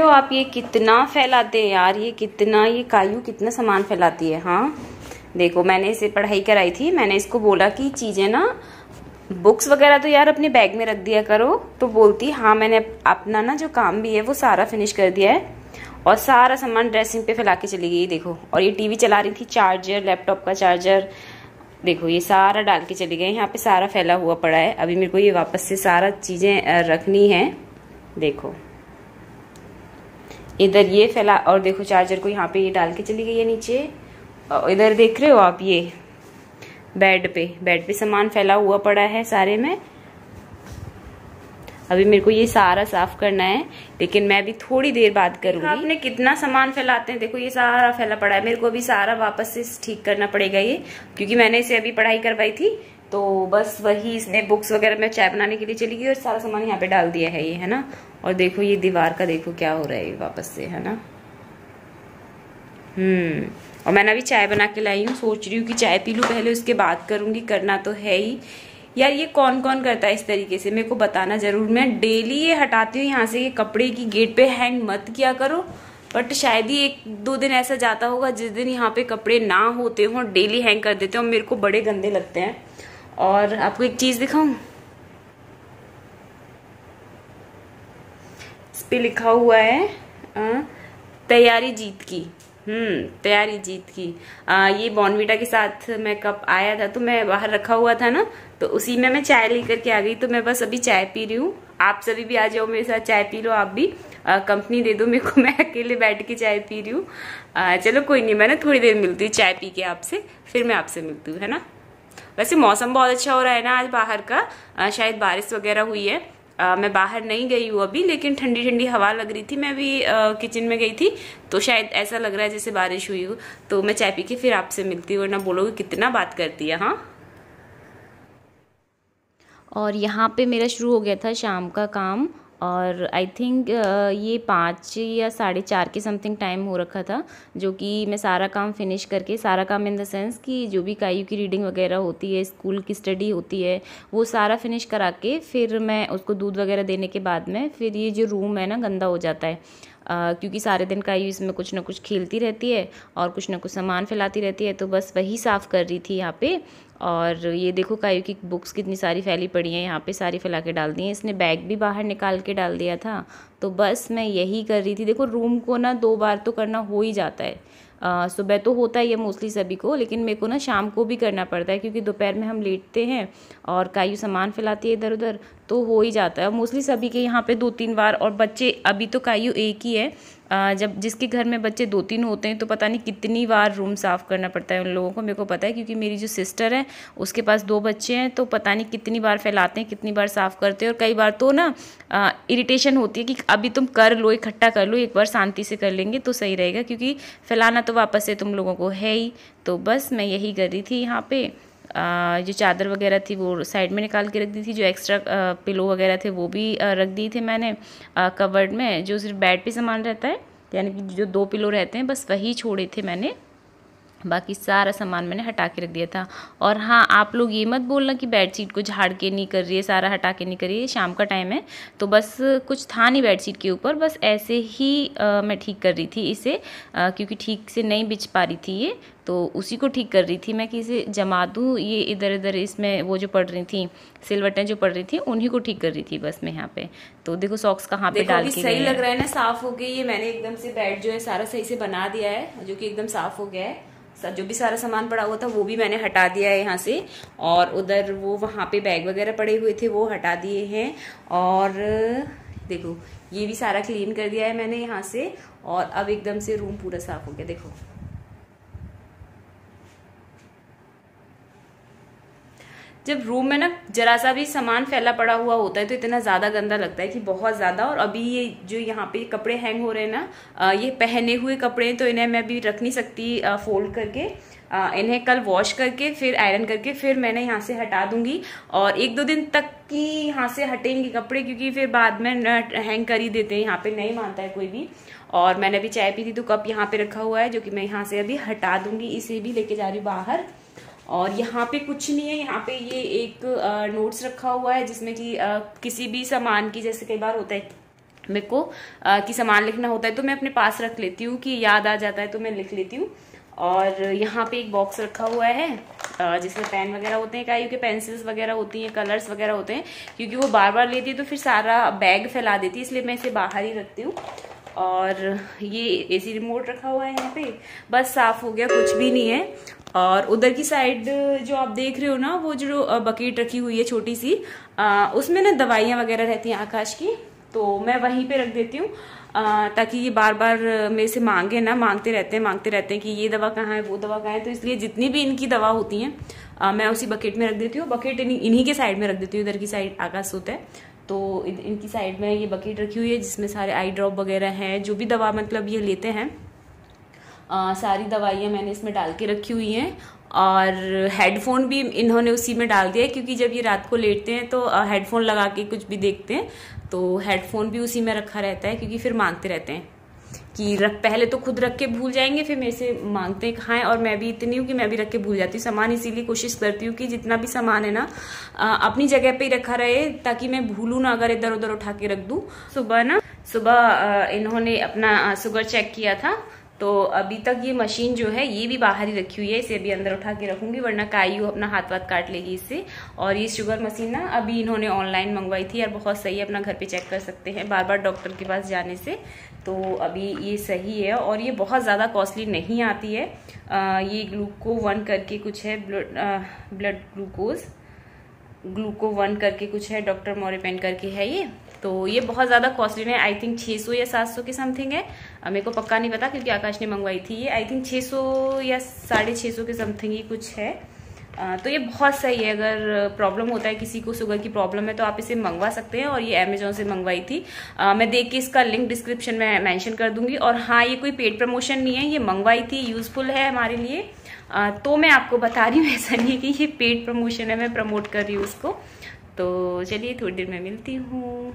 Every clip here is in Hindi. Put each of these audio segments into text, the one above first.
हो आप ये कितना फैलाते हैं यार ये कितना ये कायू कितना सामान फैलाती है हाँ देखो मैंने इसे पढ़ाई कराई थी मैंने इसको बोला कि चीज़ें ना बुक्स वगैरह तो यार अपने बैग में रख दिया करो तो बोलती हाँ मैंने अपना ना जो काम भी है वो सारा फिनिश कर दिया है और सारा सामान ड्रेसिंग पे फैला के चली गई देखो और ये टीवी चला रही थी चार्जर लैपटॉप का चार्जर देखो ये सारा डाल के चली गई यहाँ पे सारा फैला हुआ पड़ा है अभी मेरे को ये वापस से सारा चीज़ें रखनी है देखो इधर ये फैला और देखो चार्जर को यहाँ पे ये डाल के चली गई है नीचे और इधर देख रहे हो आप ये बेड पे बेड पे सामान फैला हुआ पड़ा है सारे में अभी मेरे को ये सारा साफ करना है लेकिन मैं अभी थोड़ी देर बाद करूंगी आपने कितना सामान फैलाते हैं देखो ये सारा फैला पड़ा है मेरे को अभी सारा वापस से ठीक करना पड़ेगा ये क्योंकि मैंने इसे अभी पढ़ाई करवाई थी तो बस वही इसने बुक्स वगैरह में चाय बनाने के लिए चली गई और सारा सामान यहाँ पे डाल दिया है ये है ना और देखो ये दीवार का देखो क्या हो रहा है वापस से है ना हम्म और मैंने अभी चाय बना के लाई हूँ सोच रही हूँ कि चाय पी लूँ पहले उसके बाद करूँगी करना तो है ही यार ये कौन कौन करता है इस तरीके से मेरे को बताना ज़रूर मैं डेली ये हटाती हूँ यहाँ से ये कपड़े की गेट पे हैंग मत किया करो बट शायद ही एक दो दिन ऐसा जाता होगा जिस दिन यहाँ पे कपड़े ना होते हों डेली हैंग कर देते हो मेरे को बड़े गंदे लगते हैं और आपको एक चीज़ दिखाऊँ पे लिखा हुआ है तैयारी जीत की हम्म तैयारी जीत की आ, ये बॉनविटा के साथ मैं कप आया था तो मैं बाहर रखा हुआ था ना तो उसी में मैं चाय लेकर के आ गई तो मैं बस अभी चाय पी रही हूँ आप सभी भी आ जाओ मेरे साथ चाय पी लो आप भी कंपनी दे दो मेरे को मैं अकेले बैठ के चाय पी रही हूँ चलो कोई नहीं मैं ना थोड़ी देर मिलती हूँ चाय पी के आपसे फिर मैं आपसे मिलती हूँ है ना वैसे मौसम बहुत अच्छा हो रहा है ना आज बाहर का आ, शायद बारिश वगैरह हुई है आ, मैं बाहर नहीं गई हूँ अभी लेकिन ठंडी ठंडी हवा लग रही थी मैं अभी किचन में गई थी तो शायद ऐसा लग रहा है जैसे बारिश हुई हो तो मैं चाय पी के फिर आपसे मिलती हूँ वरना बोलोगे कितना बात करती है हाँ और यहाँ पे मेरा शुरू हो गया था शाम का काम और आई थिंक ये पाँच या साढ़े चार के समथिंग टाइम हो रखा था जो कि मैं सारा काम फिनिश करके सारा काम इन द सेंस कि जो भी कायू की रीडिंग वगैरह होती है स्कूल की स्टडी होती है वो सारा फिनिश करा के फिर मैं उसको दूध वगैरह देने के बाद में फिर ये जो रूम है ना गंदा हो जाता है Uh, क्योंकि सारे दिन का ही इसमें कुछ ना कुछ खेलती रहती है और कुछ ना कुछ सामान फैलाती रहती है तो बस वही साफ़ कर रही थी यहाँ पे और ये देखो कायू की बुक्स कितनी सारी फैली पड़ी हैं यहाँ पे सारी फैला के डाल दी हैं इसने बैग भी बाहर निकाल के डाल दिया था तो बस मैं यही कर रही थी देखो रूम को ना दो बार तो करना हो ही जाता है सुबह तो होता ही है मोस्टली सभी को लेकिन मेरे को ना शाम को भी करना पड़ता है क्योंकि दोपहर में हम लेटते हैं और कायू सामान फैलाती है इधर उधर तो हो ही जाता है मोस्टली सभी के यहाँ पर दो तीन बार और बच्चे अभी तो कायू एक ही है जब जिसके घर में बच्चे दो तीन होते हैं तो पता नहीं कितनी बार रूम साफ़ करना पड़ता है उन लोगों को मेरे को पता है क्योंकि मेरी जो सिस्टर है उसके पास दो बच्चे हैं तो पता नहीं कितनी बार फैलाते हैं कितनी बार साफ़ करते हैं और कई बार तो ना इरिटेशन होती है कि अभी तुम कर लो इकट्ठा कर लो एक बार शांति से कर लेंगे तो सही रहेगा क्योंकि फैलाना तो वापस से तुम लोगों को है ही तो बस मैं यही कर रही थी यहाँ पर जो चादर वगैरह थी वो साइड में निकाल के रख दी थी जो एक्स्ट्रा पिलो वगैरह थे वो भी रख दिए थे मैंने कवर्ड में जो सिर्फ बेड पे सामान रहता है यानी कि जो दो पिलो रहते हैं बस वही छोड़े थे मैंने बाकी सारा सामान मैंने हटा के रख दिया था और हाँ आप लोग ये मत बोलना कि बेडशीट को झाड़ के नहीं कर रही है सारा हटा के नहीं कर रही है शाम का टाइम है तो बस कुछ था नहीं बेडशीट के ऊपर बस ऐसे ही आ, मैं ठीक कर रही थी इसे आ, क्योंकि ठीक से नहीं बिछ पा रही थी ये तो उसी को ठीक कर रही थी मैं कि इसे जमा दूँ ये इधर इधर इसमें वो जो पड़ रही थी सिलवटें जो पड़ रही थी उन्हीं को ठीक कर रही थी बस मैं यहाँ पे तो देखो सॉक्स कहाँ पे डाल के सही लग रहा है ना साफ़ हो गई ये मैंने एकदम से बेड जो है सारा सही से बना दिया है जो कि एकदम साफ़ हो गया है सर जो भी सारा सामान पड़ा हुआ था वो भी मैंने हटा दिया है यहाँ से और उधर वो वहाँ पे बैग वगैरह पड़े हुए थे वो हटा दिए हैं और देखो ये भी सारा क्लीन कर दिया है मैंने यहाँ से और अब एकदम से रूम पूरा साफ हो गया देखो जब रूम में ना जरा सा भी सामान फैला पड़ा हुआ होता है तो इतना ज़्यादा गंदा लगता है कि बहुत ज़्यादा और अभी ये जो यहाँ पे कपड़े हैंग हो रहे हैं ना ये पहने हुए कपड़े हैं तो इन्हें मैं अभी रख नहीं सकती फोल्ड करके इन्हें कल वॉश करके फिर आयरन करके फिर मैंने यहाँ से हटा दूंगी और एक दो दिन तक की यहाँ से हटेंगे कपड़े क्योंकि फिर बाद में हैंग कर ही देते हैं यहाँ पे नहीं मानता है कोई भी और मैंने अभी चाय पी थी तो कप यहाँ पे रखा हुआ है जो कि मैं यहाँ से अभी हटा दूंगी इसे भी लेके जा रही हूँ बाहर और यहाँ पे कुछ नहीं है यहाँ पे ये एक नोट्स रखा हुआ है जिसमें कि किसी भी सामान की जैसे कई बार होता है मेरे को कि सामान लिखना होता है तो मैं अपने पास रख लेती हूँ कि याद आ जाता है तो मैं लिख लेती हूँ और यहाँ पे एक बॉक्स रखा हुआ है जिसमें पेन वगैरह होते हैं कायू के पेंसिल्स वगैरह होती हैं कलर्स वगैरह होते हैं क्योंकि वो बार बार लेती है तो फिर सारा बैग फैला देती है इसलिए मैं इसे बाहर ही रखती हूँ और ये एसी रिमोट रखा हुआ है यहाँ पे बस साफ़ हो गया कुछ भी नहीं है और उधर की साइड जो आप देख रहे हो ना वो जो बकेट रखी हुई है छोटी सी आ, उसमें ना दवाइयाँ वगैरह रहती हैं आकाश की तो मैं वहीं पे रख देती हूँ ताकि ये बार बार मेरे से मांगे ना मांगते रहते हैं मांगते रहते हैं कि ये दवा कहाँ है वो दवा कहाँ है तो इसलिए जितनी भी इनकी दवा होती आ, मैं उसी बकेट में रख देती हूँ बकेट इन्हीं के साइड में रख देती हूँ इधर की साइड आकाश होता है तो इन, इनकी साइड में ये बकेट रखी हुई है जिसमें सारे आई ड्रॉप वगैरह हैं जो भी दवा मतलब ये लेते हैं आ, सारी दवाइयाँ मैंने इसमें डाल के रखी हुई हैं और हेडफोन भी इन्होंने उसी में डाल दिया है क्योंकि जब ये रात को लेटते हैं तो हेडफोन लगा के कुछ भी देखते हैं तो हेडफोन भी उसी में रखा रहता है क्योंकि फिर मांगते रहते हैं कि रख पहले तो खुद रख के भूल जाएंगे फिर मेरे से मांगते हैं और मैं भी इतनी हूँ कि मैं भी रख के भूल जाती हूँ सामान इसीलिए कोशिश करती हूँ कि जितना भी सामान है ना अपनी जगह पे ही रखा रहे ताकि मैं भूलूँ ना अगर इधर उधर उठा के रख दूँ सुबह ना सुबह इन्होंने अपना शुगर चेक किया था तो अभी तक ये मशीन जो है ये भी बाहर ही रखी हुई है इसे अभी अंदर उठा के रखूंगी वरना कायू अपना हाथ वाथ काट लेगी इससे और ये शुगर मशीन ना अभी इन्होंने ऑनलाइन मंगवाई थी और बहुत सही है अपना घर पे चेक कर सकते हैं बार बार डॉक्टर के पास जाने से तो अभी ये सही है और ये बहुत ज़्यादा कॉस्टली नहीं आती है आ, ये ग्लूको वन करके कुछ है ब्लड ब्लड ग्लूकोज़ ग्लूको वन करके कुछ है डॉक्टर मोरेपेन करके है ये तो ये बहुत ज़्यादा कॉस्टली है आई थिंक छः या सात के समथिंग है मेरे को पक्का नहीं पता क्योंकि आकाश ने मंगवाई थी ये आई थिंक 600 या साढ़े छः सौ के समथिंग ही कुछ है आ, तो ये बहुत सही है अगर प्रॉब्लम होता है किसी को शुगर की प्रॉब्लम है तो आप इसे मंगवा सकते हैं और ये अमेजोन से मंगवाई थी आ, मैं देख के इसका लिंक डिस्क्रिप्शन में मैंशन कर दूंगी और हाँ ये कोई पेड प्रमोशन नहीं है ये मंगवाई थी यूज़फुल है हमारे लिए आ, तो मैं आपको बता रही हूँ ऐसा नहीं है कि ये पेड प्रमोशन है मैं प्रमोट कर रही हूँ उसको तो चलिए थोड़ी देर में मिलती हूँ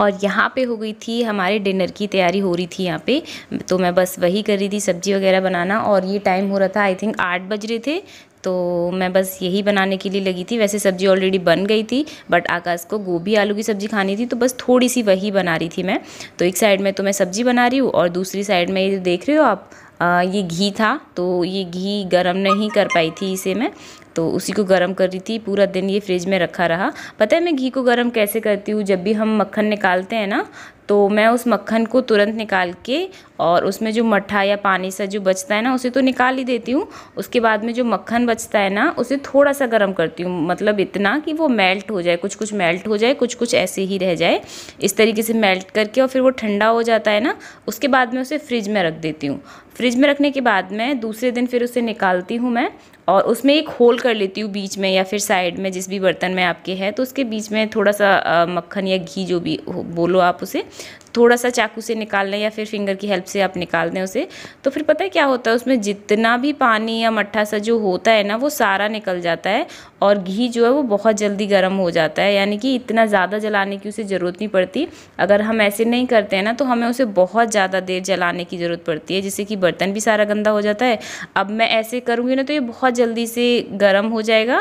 और यहाँ पे हो गई थी हमारे डिनर की तैयारी हो रही थी यहाँ पे तो मैं बस वही कर रही थी सब्ज़ी वगैरह बनाना और ये टाइम हो रहा था आई थिंक आठ बज रहे थे तो मैं बस यही बनाने के लिए लगी थी वैसे सब्ज़ी ऑलरेडी बन गई थी बट आकाश को गोभी आलू की सब्ज़ी खानी थी तो बस थोड़ी सी वही बना रही थी मैं तो एक साइड में तो मैं सब्ज़ी बना रही हूँ और दूसरी साइड में ये देख रहे हो आप आ, ये घी था तो ये घी गरम नहीं कर पाई थी इसे मैं तो उसी को गर्म कर रही थी पूरा दिन ये फ्रिज में रखा रहा पता है मैं घी को गर्म कैसे करती हूँ जब भी हम मक्खन निकालते हैं ना तो मैं उस मक्खन को तुरंत निकाल के और उसमें जो मट्ठा या पानी सा जो बचता है ना उसे तो निकाल ही देती हूँ उसके बाद में जो मक्खन बचता है ना उसे थोड़ा सा गर्म करती हूँ मतलब इतना कि वो मेल्ट हो जाए कुछ कुछ मेल्ट हो जाए कुछ कुछ ऐसे ही रह जाए इस तरीके से मेल्ट करके और फिर वो ठंडा हो जाता है ना उसके बाद में उसे फ्रिज में रख देती हूँ फ्रिज में रखने के बाद में दूसरे दिन फिर उसे निकालती हूँ मैं और उसमें एक होल कर लेती हूँ बीच में या फिर साइड में जिस भी बर्तन में आपके हैं तो उसके बीच में थोड़ा सा मक्खन या घी जो भी बोलो आप उसे थोड़ा सा चाकू से निकाल लें या फिर फिंगर की हेल्प से आप निकाल दें उसे तो फिर पता है क्या होता है उसमें जितना भी पानी या मट्ठा सा जो होता है ना वो सारा निकल जाता है और घी जो है वो बहुत जल्दी गर्म हो जाता है यानी कि इतना ज़्यादा जलाने की उसे ज़रूरत नहीं पड़ती अगर हम ऐसे नहीं करते हैं ना तो हमें उसे बहुत ज़्यादा देर जलाने की ज़रूरत पड़ती है जिससे कि बर्तन भी सारा गंदा हो जाता है अब मैं ऐसे करूँगी ना तो ये बहुत जल्दी से गर्म हो जाएगा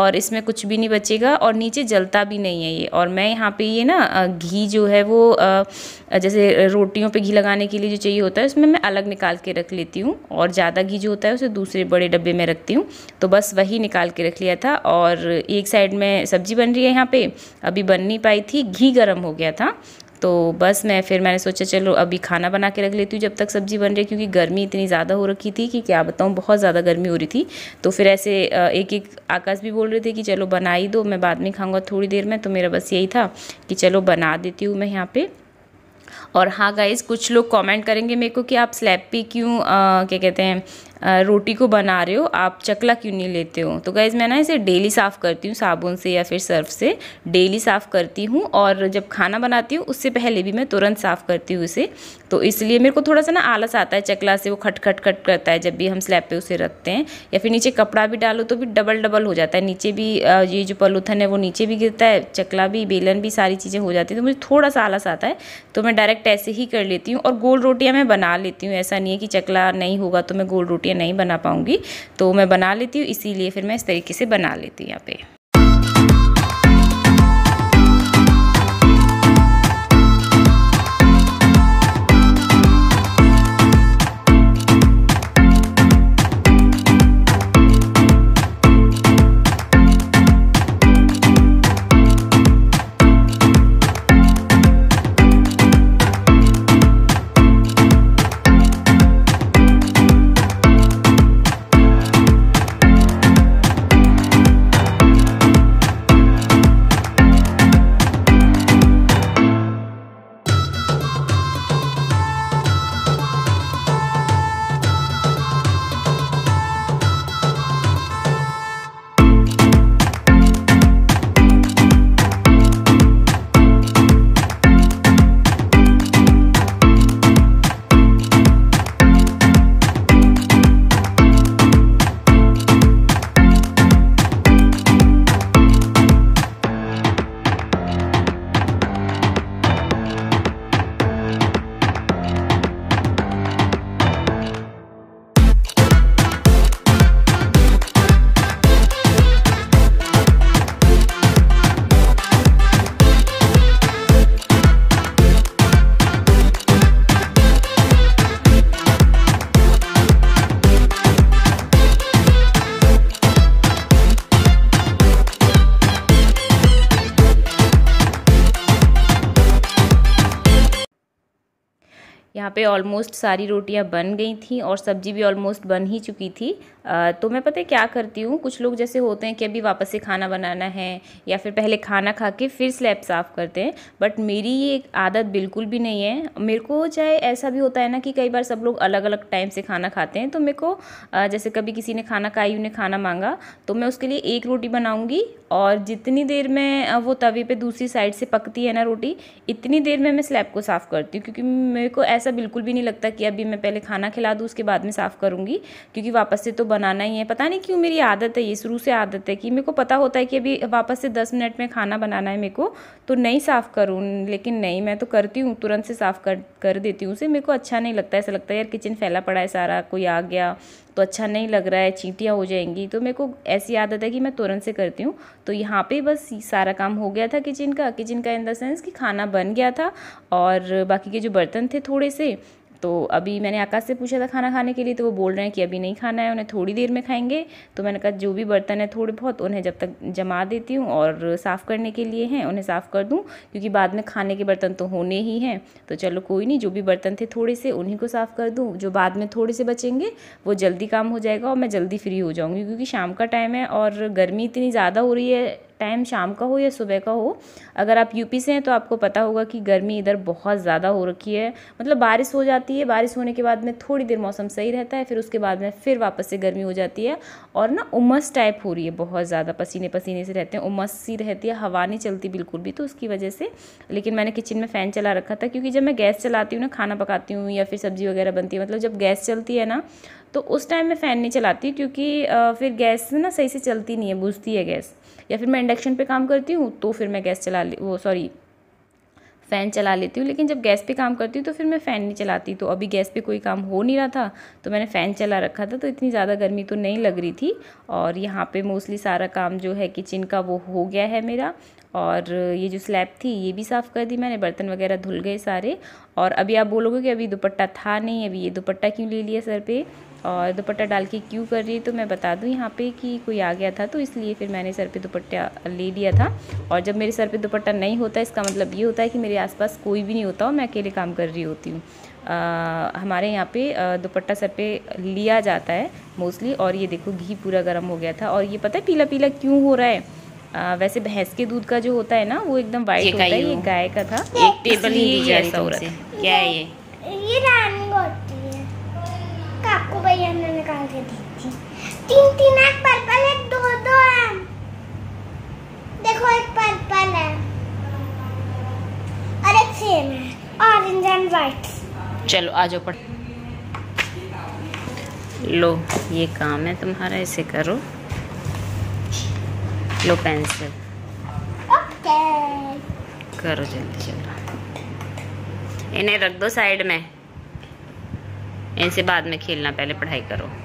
और इसमें कुछ भी नहीं बचेगा और नीचे जलता भी नहीं है ये और मैं यहाँ पर ये ना घी जो है वो जैसे रोटियों पर घी लगाने के लिए जो चाहिए होता है उसमें मैं अलग निकाल के रख लेती हूँ और ज़्यादा घी जो होता है उसे दूसरे बड़े डब्बे में रखती हूँ तो बस वही निकाल के रख लिया था और एक साइड में सब्जी बन रही है यहाँ पे अभी बन नहीं पाई थी घी गर्म हो गया था तो बस मैं फिर मैंने सोचा चलो अभी खाना बना के रख लेती हूँ जब तक सब्ज़ी बन रही है क्योंकि गर्मी इतनी ज़्यादा हो रखी थी कि क्या बताऊँ बहुत ज़्यादा गर्मी हो रही थी तो फिर ऐसे एक एक आकाश भी बोल रहे थे कि चलो बना ही दो मैं बाद में खाऊंगा थोड़ी देर में तो मेरा बस यही था कि चलो बना देती हूँ मैं यहाँ पर और हाँ गाइज कुछ लोग कमेंट करेंगे मेरे को कि आप स्लैब पे क्यों क्या कहते हैं रोटी को बना रहे हो आप चकला क्यों नहीं लेते हो तो गैज़ मैं ना इसे डेली साफ़ करती हूँ साबुन से या फिर सर्फ से डेली साफ़ करती हूँ और जब खाना बनाती हूँ उससे पहले भी मैं तुरंत साफ़ करती हूँ इसे तो इसलिए मेरे को थोड़ा सा ना आलस आता है चकला से वो खट खट खट करता है जब भी हम स्लैब पे उसे रखते हैं या फिर नीचे कपड़ा भी डालो तो भी डबल डबल हो जाता है नीचे भी ये जो पलूथन है वो नीचे भी गिरता है चकला भी बेलन भी सारी चीज़ें हो जाती है तो मुझे थोड़ा सा आलस आता है तो मैं डायरेक्ट ऐसे ही कर लेती हूँ और गोल रोटियाँ मैं बना लेती हूँ ऐसा नहीं है कि चकला नहीं होगा तो मैं गोल रोटी रोटियाँ नहीं बना पाऊँगी तो मैं बना लेती हूँ इसीलिए फिर मैं इस तरीके से बना लेती हूँ यहाँ पे पे ऑलमोस्ट सारी रोटियां बन गई थी और सब्जी भी ऑलमोस्ट बन ही चुकी थी तो मैं पता है क्या करती हूँ कुछ लोग जैसे होते हैं कि अभी वापस से खाना बनाना है या फिर पहले खाना खा के फिर स्लैब साफ़ करते हैं बट मेरी ये एक आदत बिल्कुल भी नहीं है मेरे को चाहे ऐसा भी होता है ना कि कई बार सब लोग अलग अलग टाइम से खाना खाते हैं तो मेरे को जैसे कभी किसी ने खाना खाई उन्हें खाना मांगा तो मैं उसके लिए एक रोटी बनाऊँगी और जितनी देर में वो तवे पर दूसरी साइड से पकती है ना रोटी इतनी देर में मैं स्लैब को साफ़ करती हूँ क्योंकि मेरे को ऐसा बिल्कुल भी नहीं लगता कि अभी मैं पहले खाना खिला दूँ उसके बाद में साफ़ करूँगी क्योंकि वापस से तो बनाना ही है पता नहीं क्यों मेरी आदत है ये शुरू से आदत है कि मेरे को पता होता है कि अभी वापस से दस मिनट में खाना बनाना है मेरे को तो नहीं साफ़ करूँ लेकिन नहीं मैं तो करती हूँ तुरंत से साफ़ कर कर देती हूँ उसे मेरे को अच्छा नहीं लगता ऐसा लगता है यार किचन फैला पड़ा है सारा कोई आ गया तो अच्छा नहीं लग रहा है चींटियाँ हो जाएंगी तो मेरे को ऐसी आदत है कि मैं तुरंत से करती हूँ तो यहाँ पे बस सारा काम हो गया था किचन का किचन का इन द सेंस कि खाना बन गया था और बाकी के जो बर्तन थे थोड़े से तो अभी मैंने आकाश से पूछा था खाना खाने के लिए तो वो बोल रहे हैं कि अभी नहीं खाना है उन्हें थोड़ी देर में खाएंगे तो मैंने कहा जो भी बर्तन है थोड़े बहुत उन्हें जब तक जमा देती हूँ और साफ़ करने के लिए हैं उन्हें साफ़ कर दूँ क्योंकि बाद में खाने के बर्तन तो होने ही हैं तो चलो कोई नहीं जो भी बर्तन थे थोड़े से उन्हीं को साफ़ कर दूँ जो बाद में थोड़े से बचेंगे वो जल्दी काम हो जाएगा और मैं जल्दी फ्री हो जाऊँगी क्योंकि शाम का टाइम है और गर्मी इतनी ज़्यादा हो रही है टाइम शाम का हो या सुबह का हो अगर आप यूपी से हैं तो आपको पता होगा कि गर्मी इधर बहुत ज़्यादा हो रखी है मतलब बारिश हो जाती है बारिश होने के बाद में थोड़ी देर मौसम सही रहता है फिर उसके बाद में फिर वापस से गर्मी हो जाती है और ना उमस टाइप हो रही है बहुत ज़्यादा पसीने पसीने से रहते हैं उमस सी रहती है हवा नहीं चलती बिल्कुल भी तो उसकी वजह से लेकिन मैंने किचन में फ़ैन चला रखा था क्योंकि जब मैं गैस चलाती हूँ ना खाना पकाती हूँ या फिर सब्ज़ी वगैरह बनती है मतलब जब गैस चलती है ना तो उस टाइम मैं फ़ैन नहीं चलाती क्योंकि फिर गैस ना सही से चलती नहीं है बुझती है गैस या फिर मैं इंडक्शन पे काम करती हूँ तो फिर मैं गैस चला वो सॉरी फ़ैन चला लेती हूँ लेकिन जब गैस पे काम करती हूँ तो फिर मैं फ़ैन नहीं चलाती तो अभी गैस पे कोई काम हो नहीं रहा था तो मैंने फ़ैन चला रखा था तो इतनी ज़्यादा गर्मी तो नहीं लग रही थी और यहाँ पे मोस्टली सारा काम जो है किचन का वो हो गया है मेरा और ये जो स्लैब थी ये भी साफ़ कर दी मैंने बर्तन वगैरह धुल गए सारे और अभी आप बोलोगे कि अभी दुपट्टा था नहीं अभी ये दुपट्टा क्यों ले लिया सर पर और दुपट्टा डाल के क्यों कर रही तो मैं बता दूँ यहाँ पे कि कोई आ गया था तो इसलिए फिर मैंने सर पे दुपट्टा ले लिया था और जब मेरे सर पे दुपट्टा नहीं होता इसका मतलब ये होता है कि मेरे आसपास कोई भी नहीं होता और मैं अकेले काम कर रही होती हूँ हमारे यहाँ पे दुपट्टा सर पे लिया जाता है मोस्टली और ये देखो घी पूरा गर्म हो गया था और ये पता है पीला पीला क्यों हो रहा है आ, वैसे भैंस के दूध का जो होता है ना वो एकदम वाइट होता है ये गाय का था एक टेबल ही ऐसा हो रहा है क्या है ये ये के दी थी तीन तीन एक पर्पल है दो दो है देखो एक पर्पल है और एक सेम है ऑरेंज एंड वाइट चलो आ जाओ पढ़ लो ये काम है तुम्हारा इसे करो लो पेंसिल ओके करो जल्दी चलो इन्हें रख दो साइड में इनसे बाद में खेलना पहले पढ़ाई करो